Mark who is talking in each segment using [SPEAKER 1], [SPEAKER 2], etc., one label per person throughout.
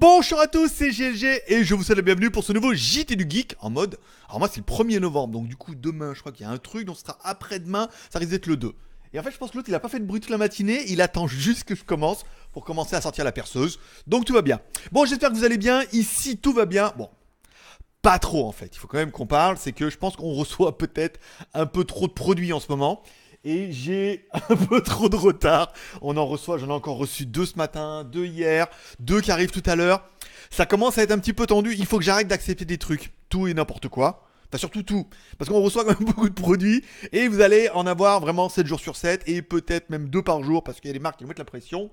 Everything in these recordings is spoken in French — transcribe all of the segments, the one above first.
[SPEAKER 1] Bonjour à tous, c'est GLG et je vous souhaite la bienvenue pour ce nouveau JT du Geek en mode. Alors, moi, c'est le 1er novembre, donc du coup, demain, je crois qu'il y a un truc, donc ce sera après-demain, ça risque d'être le 2. Et en fait, je pense que l'autre, il a pas fait de bruit toute la matinée. Il attend juste que je commence pour commencer à sortir la perceuse. Donc tout va bien. Bon, j'espère que vous allez bien. Ici, tout va bien. Bon, pas trop en fait. Il faut quand même qu'on parle. C'est que je pense qu'on reçoit peut-être un peu trop de produits en ce moment. Et j'ai un peu trop de retard. On en reçoit, j'en ai encore reçu deux ce matin, deux hier, deux qui arrivent tout à l'heure. Ça commence à être un petit peu tendu. Il faut que j'arrête d'accepter des trucs, tout et n'importe quoi. Enfin, surtout tout. Parce qu'on reçoit quand même beaucoup de produits et vous allez en avoir vraiment 7 jours sur 7 et peut-être même 2 par jour parce qu'il y a des marques qui mettent la pression.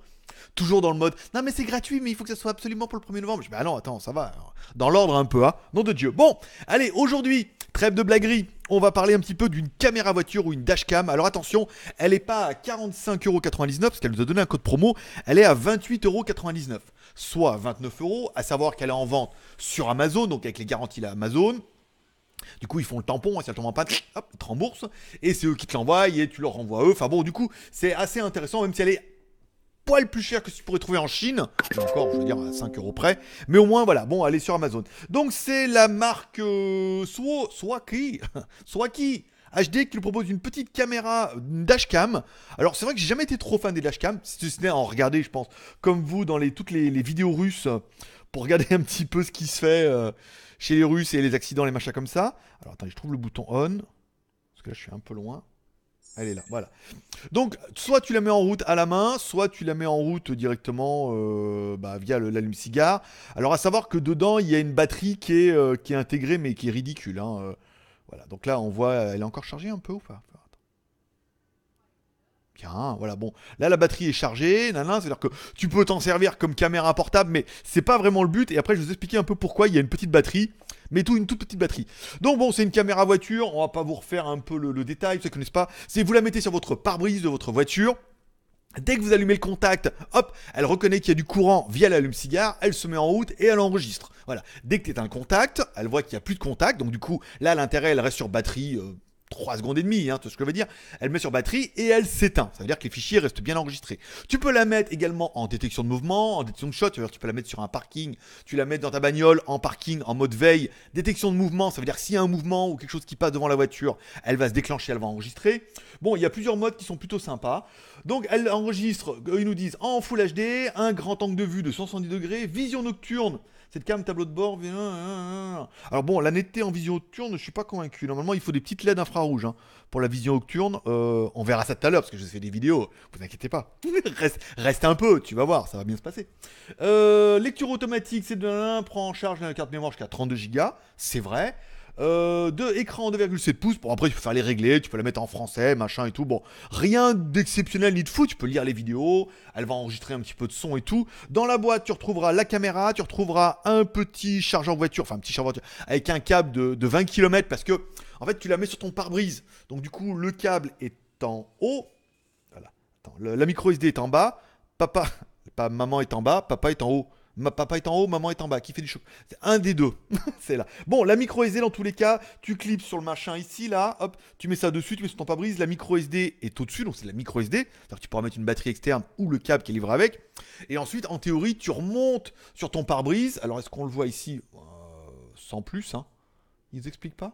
[SPEAKER 1] Toujours dans le mode Non, mais c'est gratuit, mais il faut que ça soit absolument pour le 1er novembre. Je dis Bah non, attends, ça va. Dans l'ordre un peu, hein. Nom de Dieu. Bon, allez, aujourd'hui, trêve de blaguerie. On va parler un petit peu d'une caméra voiture ou une dashcam. Alors attention, elle n'est pas à 45,99€ parce qu'elle nous a donné un code promo. Elle est à 28,99€, soit 29€, à savoir qu'elle est en vente sur Amazon, donc avec les garanties là Amazon. Du coup, ils font le tampon, et si elle tombe pas, hop, ils te et c'est eux qui te l'envoient, et tu leur renvoies à eux. Enfin bon, du coup, c'est assez intéressant, même si elle est le plus cher que ce tu pourrais trouver en Chine, encore, je veux dire, à 5 euros près, mais au moins, voilà, bon, elle est sur Amazon. Donc, c'est la marque soit qui, soit qui. HD, qui nous propose une petite caméra, une dashcam. Alors c'est vrai que j'ai jamais été trop fan des dashcams, si ce n'est en regarder, je pense, comme vous dans toutes les, vidéos russes, pour regarder un petit peu ce qui se fait euh, chez les Russes et les accidents, les machins comme ça. Alors attendez, je trouve le bouton on, parce que là je suis un peu loin. Elle est là, voilà. Donc, soit tu la mets en route à la main, soit tu la mets en route directement euh, bah, via l'allume-cigare. Alors, à savoir que dedans, il y a une batterie qui est, euh, qui est intégrée, mais qui est ridicule. Hein. Voilà, donc là on voit, elle est encore chargée un peu ou pas Bien, voilà, bon. Là, la batterie est chargée, nanana, c'est-à-dire que tu peux t'en servir comme caméra portable, mais c'est pas vraiment le but. Et après, je vais vous expliquer un peu pourquoi il y a une petite batterie, mais tout, une toute petite batterie. Donc, bon, c'est une caméra voiture, on va pas vous refaire un peu le, détail, vous ne connaissez pas. C'est vous la mettez sur votre pare-brise de votre voiture. Dès que vous allumez le contact, hop, elle reconnaît qu'il y a du courant via l'allume-cigare, elle se met en route et elle enregistre. Voilà. Dès que tu un contact, elle voit qu'il n'y a plus de contact, donc du coup, là, l'intérêt, elle reste sur batterie, euh, 3 secondes et demie, hein, tout ce que je veux dire, elle met sur batterie et elle s'éteint. Ça veut dire que les fichiers restent bien enregistrés. Tu peux la mettre également en détection de mouvement, en détection de shot, tu peux la mettre sur un parking, tu la mets dans ta bagnole, en parking, en mode veille. Détection de mouvement, ça veut dire s'il y a un mouvement ou quelque chose qui passe devant la voiture, elle va se déclencher, elle va enregistrer. Bon, il y a plusieurs modes qui sont plutôt sympas. Donc elle enregistre, ils nous disent en Full HD, un grand angle de vue de 170 degrés, vision nocturne cette cam tableau de bord. Alors bon, la netteté en vision nocturne, je suis pas convaincu. Normalement, il faut des petites LED infrarouges hein, pour la vision nocturne. Euh, on verra ça tout à l'heure parce que je fais des vidéos. Vous inquiétez pas. reste, un peu, tu vas voir, ça va bien se passer. Euh, lecture automatique, c'est de 1, prend en charge la carte mémoire jusqu'à 32 Go, c'est vrai. Euh, de écran 2,7 pouces. pour après, tu peux faire les régler, tu peux la mettre en français, machin et tout. Bon, rien d'exceptionnel ni de fou. Tu peux lire les vidéos, elle va enregistrer un petit peu de son et tout. Dans la boîte, tu retrouveras la caméra, tu retrouveras un petit chargeur voiture, enfin, un petit chargeur voiture, avec un câble de, 20 km parce que, en fait, tu la mets sur ton pare-brise. Donc, du coup, le câble est en haut. Voilà. Attends, la micro SD est en bas. Papa, pas maman est en bas, papa est en haut papa est en haut, maman est en bas. Qui fait du choc C'est un des deux. c'est là. Bon, la micro SD, dans tous les cas, tu clips sur le machin ici, là, hop, tu mets ça dessus, tu mets sur ton pare-brise. La micro SD est au-dessus, donc c'est la micro SD. que tu pourras mettre une batterie externe ou le câble qui est livré avec. Et ensuite, en théorie, tu remontes sur ton pare-brise. Alors, est-ce qu'on le voit ici euh, Sans plus, hein. Ils expliquent pas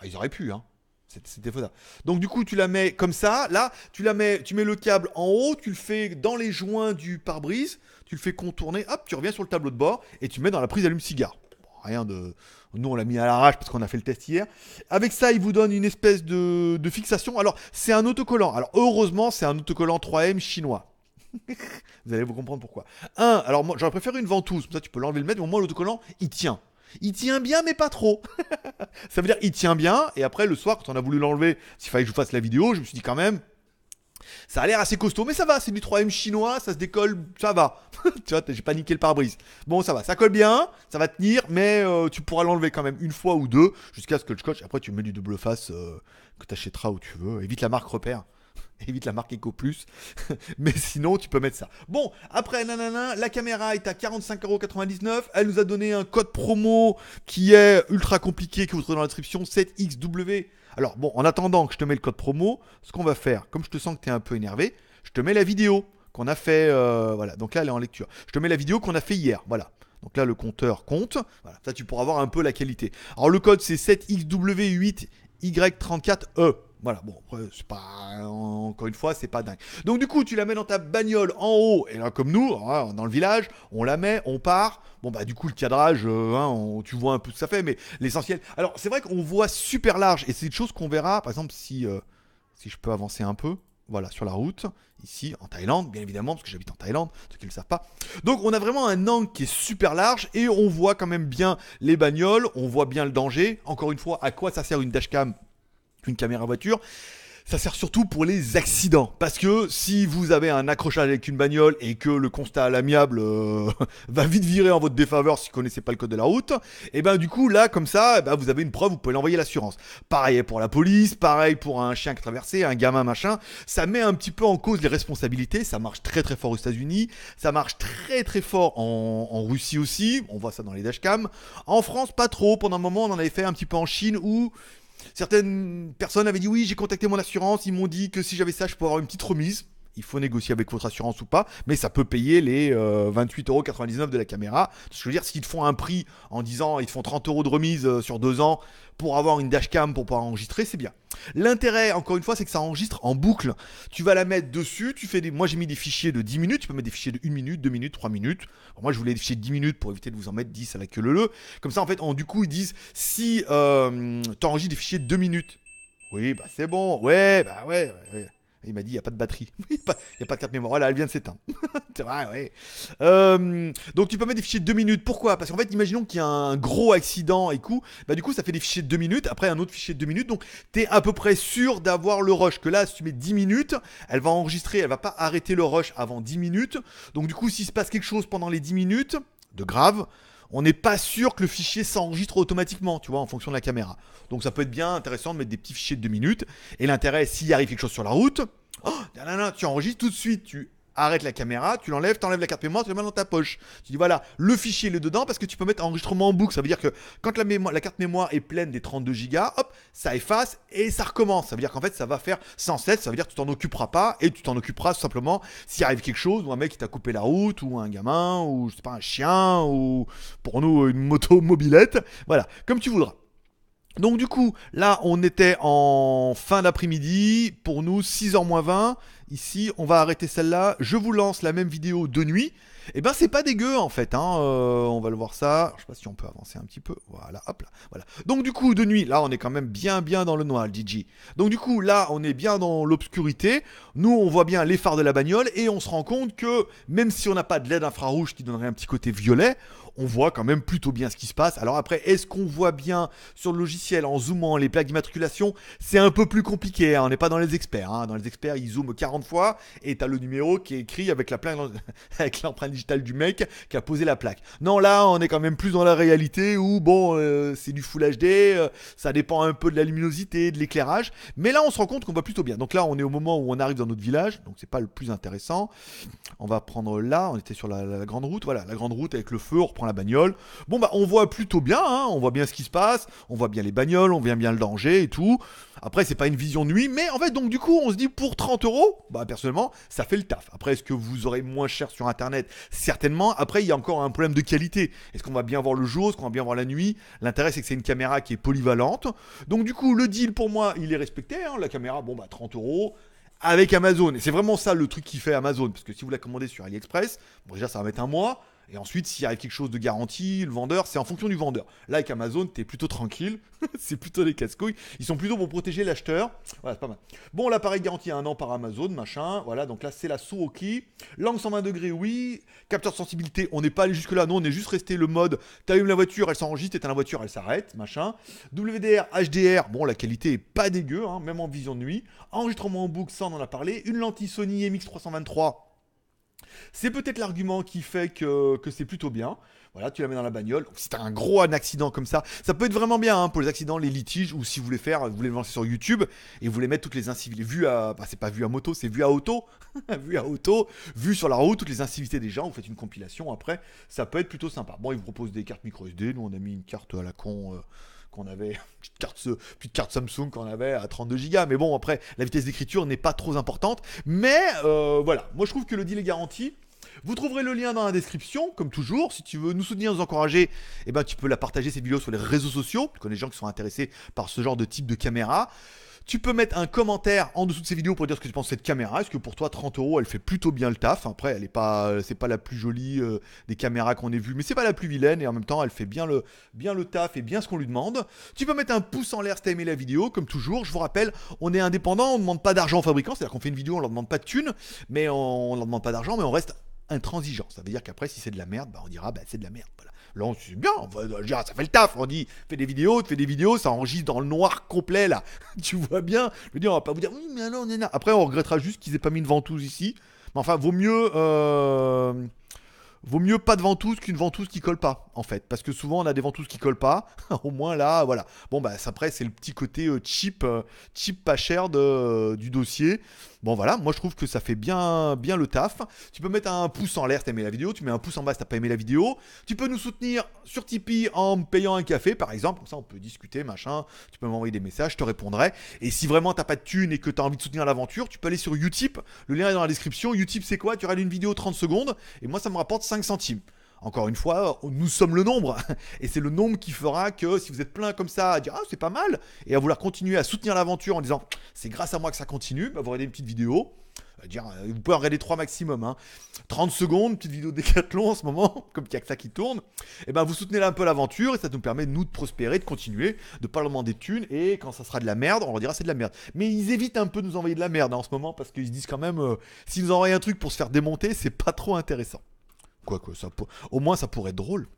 [SPEAKER 1] ah, Ils auraient pu, hein. C'était ça. Donc du coup, tu la mets comme ça. Là, tu la mets, tu mets le câble en haut, tu le fais dans les joints du pare-brise, tu le fais contourner, hop, tu reviens sur le tableau de bord et tu mets dans la prise allume-cigare. rien de, nous on l'a mis à l'arrache parce qu'on a fait le test hier. Avec ça, il vous donne une espèce de, fixation. Alors, c'est un autocollant. Alors heureusement, c'est un autocollant 3M chinois. vous allez vous comprendre pourquoi. Un, alors moi, j'aurais préféré une ventouse. Comme ça, tu peux l'enlever le mettre, mais au moins l'autocollant, il tient. Il tient bien, mais pas trop. ça veut dire, il tient bien, et après, le soir, quand on a voulu l'enlever, s'il fallait que je vous fasse la vidéo, je me suis dit quand même, ça a l'air assez costaud, mais ça va, c'est du 3M chinois, ça se décolle, ça va. tu vois, j'ai pas niqué le pare-brise. Bon, ça va, ça colle bien, ça va tenir, mais euh, tu pourras l'enlever quand même une fois ou deux, jusqu'à ce que le scotch, après tu mets du double face que euh, que t'achèteras où tu veux, évite la marque repère. évite la marque Eco Plus. Mais sinon, tu peux mettre ça. Bon, après, nanana, la caméra est à 45,99€. Elle nous a donné un code promo qui est ultra compliqué, que vous trouverez dans la description 7XW. Alors, bon, en attendant que je te mets le code promo, ce qu'on va faire, comme je te sens que tu es un peu énervé, je te mets la vidéo qu'on a fait. Euh, voilà, donc là, elle est en lecture. Je te mets la vidéo qu'on a fait hier. Voilà. Donc là, le compteur compte. Voilà, ça, tu pourras voir un peu la qualité. Alors, le code, c'est 7XW8Y34E. Voilà, bon, c'est pas. Encore une fois, c'est pas dingue. Donc, du coup, tu la mets dans ta bagnole en haut, et là, comme nous, hein, dans le village, on la met, on part. Bon, bah, du coup, le cadrage, euh, hein, tu vois un peu ce que ça fait, mais l'essentiel. Alors, c'est vrai qu'on voit super large, et c'est une chose qu'on verra, par exemple, si, euh, si je peux avancer un peu voilà, sur la route, ici, en Thaïlande, bien évidemment, parce que j'habite en Thaïlande, ceux qui ne le savent pas. Donc on a vraiment un angle qui est super large et on voit quand même bien les bagnoles, on voit bien le danger. Encore une fois, à quoi ça sert une dashcam une caméra voiture ça sert surtout pour les accidents. Parce que si vous avez un accrochage avec une bagnole et que le constat à l'amiable euh, va vite virer en votre défaveur si vous ne connaissez pas le code de la route, et eh ben du coup là comme ça, eh ben, vous avez une preuve, vous pouvez l'envoyer à l'assurance. Pareil pour la police, pareil pour un chien qui traversait, un gamin machin. Ça met un petit peu en cause les responsabilités. Ça marche très très fort aux États-Unis, ça marche très très fort en, en, Russie aussi. On voit ça dans les dashcams. En France pas trop. Pendant un moment on en avait fait un petit peu en Chine où Certaines personnes avaient dit oui, j'ai contacté mon assurance, ils m'ont dit que si j'avais ça, je pourrais avoir une petite remise il faut négocier avec votre assurance ou pas, mais ça peut payer les 28,99€ euh, de la caméra. je veux dire, s'ils te font un prix en disant ils te font 30€ de remise euh, sur deux ans pour avoir une dashcam pour pouvoir enregistrer, c'est bien. L'intérêt, encore une fois, c'est que ça enregistre en boucle. Tu vas la mettre dessus, tu fais des. Moi j'ai mis des fichiers de 10 minutes, tu peux mettre des fichiers de 1 minute, 2 minutes, 3 minutes. moi je voulais des fichiers de 10 minutes pour éviter de vous en mettre 10 à la queue le le. Comme ça, en fait, du coup, ils disent si euh, tu enregistres des fichiers de 2 minutes. Oui, bah c'est bon, ouais, bah ouais. ouais. Il m'a dit, il n'y a pas de batterie. Il n'y a, pas de carte mémoire. Voilà, elle vient de s'éteindre. Euh, donc, tu peux mettre des fichiers de 2 minutes. Pourquoi Parce qu'en fait, imaginons qu'il y a un gros accident et coup. Bah, du coup, ça fait des fichiers de 2 minutes. Après, un autre fichier de 2 minutes. Donc, tu es à peu près sûr d'avoir le rush. Que là, si tu mets 10 minutes, elle va enregistrer. Elle va pas arrêter le rush avant 10 minutes. Donc, du coup, s'il se passe quelque chose pendant les 10 minutes de grave, on n'est pas sûr que le fichier s'enregistre automatiquement, tu vois, en fonction de la caméra. Donc ça peut être bien intéressant de mettre des petits fichiers de 2 minutes. Et l'intérêt, s'il arrive quelque chose sur la route, oh, tu enregistres tout de suite, tu arrête la caméra, tu l'enlèves, t'enlèves la carte mémoire, tu la mets dans ta poche. Tu dis voilà, le fichier est dedans parce que tu peux mettre enregistrement en boucle. Ça veut dire que quand la, carte mémoire est pleine des 32 gigas, hop, ça efface et ça recommence. Ça veut dire qu'en fait, ça va faire sans cesse. Ça veut dire que tu t'en occuperas pas et tu t'en occuperas simplement s'il arrive quelque chose ou un mec qui t'a coupé la route ou un gamin ou je sais pas, un chien ou pour nous une moto mobilette. Voilà, comme tu voudras. Donc du coup, là, on était en fin d'après-midi, pour nous 6h moins 20. Ici, on va arrêter celle-là. Je vous lance la même vidéo de nuit. Et eh ben c'est pas dégueu en fait, hein, euh, on va le voir ça. Je sais pas si on peut avancer un petit peu. Voilà, hop là. Voilà. Donc du coup, de nuit, là on est quand même bien bien dans le noir, le DJ. Donc du coup, là on est bien dans l'obscurité. Nous on voit bien les phares de la bagnole et on se rend compte que même si on n'a pas de LED infrarouge qui donnerait un petit côté violet, on voit quand même plutôt bien ce qui se passe. Alors après, est-ce qu'on voit bien sur le logiciel en zoomant les plaques d'immatriculation C'est un peu plus compliqué, hein, on n'est pas dans les experts. Hein. Dans les experts, ils zooment 40 fois et as le numéro qui est écrit avec la plaque, avec l'empreinte du mec qui a posé la plaque. Non, là, on est quand même plus dans la réalité où, bon, euh, c'est du Full HD, euh, ça dépend un peu de la luminosité, de l'éclairage, mais là, on se rend compte qu'on voit plutôt bien. Donc là, on est au moment où on arrive dans notre village, donc c'est pas le plus intéressant. On va prendre là, on était sur la, grande route, voilà, la grande route avec le feu, on reprend la bagnole. Bon, bah, on voit plutôt bien, hein, on voit bien ce qui se passe, on voit bien les bagnoles, on vient bien le danger et tout. Après, c'est pas une vision nuit, mais en fait, donc du coup, on se dit pour 30 euros, bah personnellement, ça fait le taf. Après, est-ce que vous aurez moins cher sur internet Certainement. Après, il y a encore un problème de qualité. Est-ce qu'on va bien voir le jour Est-ce qu'on va bien voir la nuit L'intérêt, c'est que c'est une caméra qui est polyvalente. Donc, du coup, le deal pour moi, il est respecté. Hein. La caméra, bon, bah 30 euros avec Amazon. Et c'est vraiment ça le truc qui fait Amazon. Parce que si vous la commandez sur AliExpress, bon, déjà, ça va mettre un mois. Et ensuite, s'il y a quelque chose de garanti, le vendeur, c'est en fonction du vendeur. Là, avec Amazon, t'es plutôt tranquille. c'est plutôt des casse-couilles. Ils sont plutôt pour protéger l'acheteur. Voilà, c'est pas mal. Bon, l'appareil garanti à un an par Amazon, machin. Voilà, donc là, c'est la Suoki. Langue 120 degrés, oui. Capteur de sensibilité, on n'est pas allé jusque-là. Non, on est juste resté le mode. T'allumes la voiture, elle s'enregistre. T'éteins la voiture, elle s'arrête, machin. WDR, HDR. Bon, la qualité est pas dégueu, hein, même en vision de nuit. Enregistrement en boucle, ça, on en a parlé. Une lentille Sony MX323 c'est peut-être l'argument qui fait que, que c'est plutôt bien. Voilà, tu la mets dans la bagnole. si t'as un gros accident comme ça, ça peut être vraiment bien hein, pour les accidents, les litiges, ou si vous voulez faire, vous voulez lancer sur YouTube et vous voulez mettre toutes les incivilités Vu à, bah, c'est pas vu à moto, c'est vu à auto, vu à auto, vu sur la route, toutes les incivilités des gens. Vous faites une compilation après, ça peut être plutôt sympa. Bon, il vous propose des cartes micro SD. Nous, on a mis une carte à la con. Euh, on avait, une carte, petite carte Samsung qu'on avait à 32 Go. Mais bon, après, la vitesse d'écriture n'est pas trop importante. Mais euh, voilà, moi je trouve que le deal est garanti. Vous trouverez le lien dans la description, comme toujours. Si tu veux nous soutenir, nous encourager, eh ben, tu peux la partager cette vidéo sur les réseaux sociaux. Tu connais des gens qui sont intéressés par ce genre de type de caméra. Tu peux mettre un commentaire en dessous de ces vidéos pour dire ce que tu penses de cette caméra. Est-ce que pour toi, 30 euros, elle fait plutôt bien le taf Après, elle est pas, euh, c'est pas la plus jolie euh, des caméras qu'on ait vues, mais c'est pas la plus vilaine et en même temps, elle fait bien le, bien le taf et bien ce qu'on lui demande. Tu peux mettre un pouce en l'air si t'as aimé la vidéo. Comme toujours, je vous rappelle, on est indépendant, on ne demande pas d'argent aux fabricants, c'est-à-dire qu'on fait une vidéo, on leur demande pas de thunes, mais on, leur demande pas d'argent, mais on reste intransigeant. Ça veut dire qu'après, si c'est de la merde, bah, on dira bah, c'est de la merde. Voilà. Là, on se dit bien, euh, ça fait le taf. On dit, fais des vidéos, fais des vidéos, ça enregistre dans le noir complet là. tu vois bien. Je veux dire, on va pas vous dire, mais non, non, non. Après, on regrettera juste qu'ils aient pas mis une ventouse ici. Mais enfin, vaut mieux. Euh, vaut mieux pas de ventouse qu'une ventouse qui colle pas, en fait. Parce que souvent, on a des ventouses qui collent pas. Au moins, là, voilà. Bon, bah, après, c'est le petit côté euh, cheap, cheap pas cher de, du dossier. Bon voilà, moi je trouve que ça fait bien, bien le taf. Tu peux mettre un pouce en l'air si t'as aimé la vidéo, tu mets un pouce en bas si t'as pas aimé la vidéo. Tu peux nous soutenir sur Tipeee en me payant un café par exemple, comme ça on peut discuter, machin. Tu peux m'envoyer des messages, je te répondrai. Et si vraiment t'as pas de thunes et que t'as envie de soutenir l'aventure, tu peux aller sur Utip, le lien est dans la description. Utip c'est quoi Tu regardes une vidéo 30 secondes et moi ça me rapporte 5 centimes. Encore une fois, nous sommes le nombre. Et c'est le nombre qui fera que si vous êtes plein comme ça à dire Ah, c'est pas mal, et à vouloir continuer à soutenir l'aventure en disant C'est grâce à moi que ça continue, bah, vous regardez une petite vidéo. Euh, vous pouvez en regarder 3 maximum. 30 hein. secondes, petite vidéo décathlon en ce moment, comme il n'y a que ça qui tourne. Et eh ben vous soutenez là un peu l'aventure et ça nous permet, nous, de prospérer, de continuer, de ne pas leur demander de thunes. Et quand ça sera de la merde, on leur dira c'est de la merde. Mais ils évitent un peu de nous envoyer de la merde hein, en ce moment parce qu'ils se disent quand même, Si euh, s'ils nous envoient un truc pour se faire démonter, c'est pas trop intéressant. Quoique, ça au moins ça pourrait être drôle.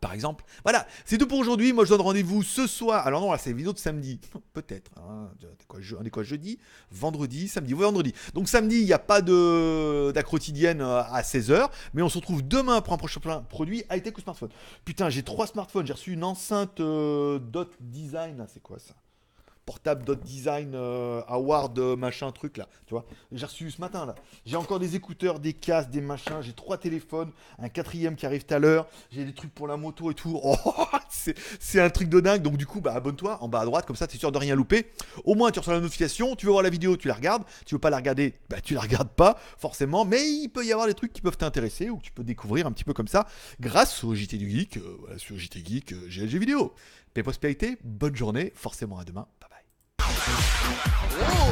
[SPEAKER 1] Par exemple, voilà, c'est tout pour aujourd'hui. Moi, je donne rendez-vous ce soir. Alors non, là, c'est vidéo de samedi, peut-être. On hein. est quoi jeudi, vendredi, samedi, oui, vendredi. Donc samedi, il n'y a pas de quotidienne euh, à 16h, mais on se retrouve demain pour un prochain produit high tech ou smartphone. Putain, j'ai trois smartphones. J'ai reçu une enceinte euh, Dot Design. Ah, c'est quoi ça portable dot design euh, award euh, machin truc là, tu vois. J'ai reçu ce matin là. J'ai encore des écouteurs, des casques, des machins, j'ai trois téléphones, un quatrième qui arrive tout à l'heure, j'ai des trucs pour la moto et tout. Oh, c'est un truc de dingue. Donc du coup, bah abonne-toi en bas à droite comme ça tu es sûr de rien louper. Au moins tu reçois la notification, tu veux voir la vidéo, tu la regardes, tu veux pas la regarder, bah tu la regardes pas forcément, mais il peut y avoir des trucs qui peuvent t'intéresser ou que tu peux découvrir un petit peu comme ça grâce au JT du geek, euh, voilà, sur JT geek, GLG vidéo. Paix prospérité, bonne journée, forcément à demain. Ooh.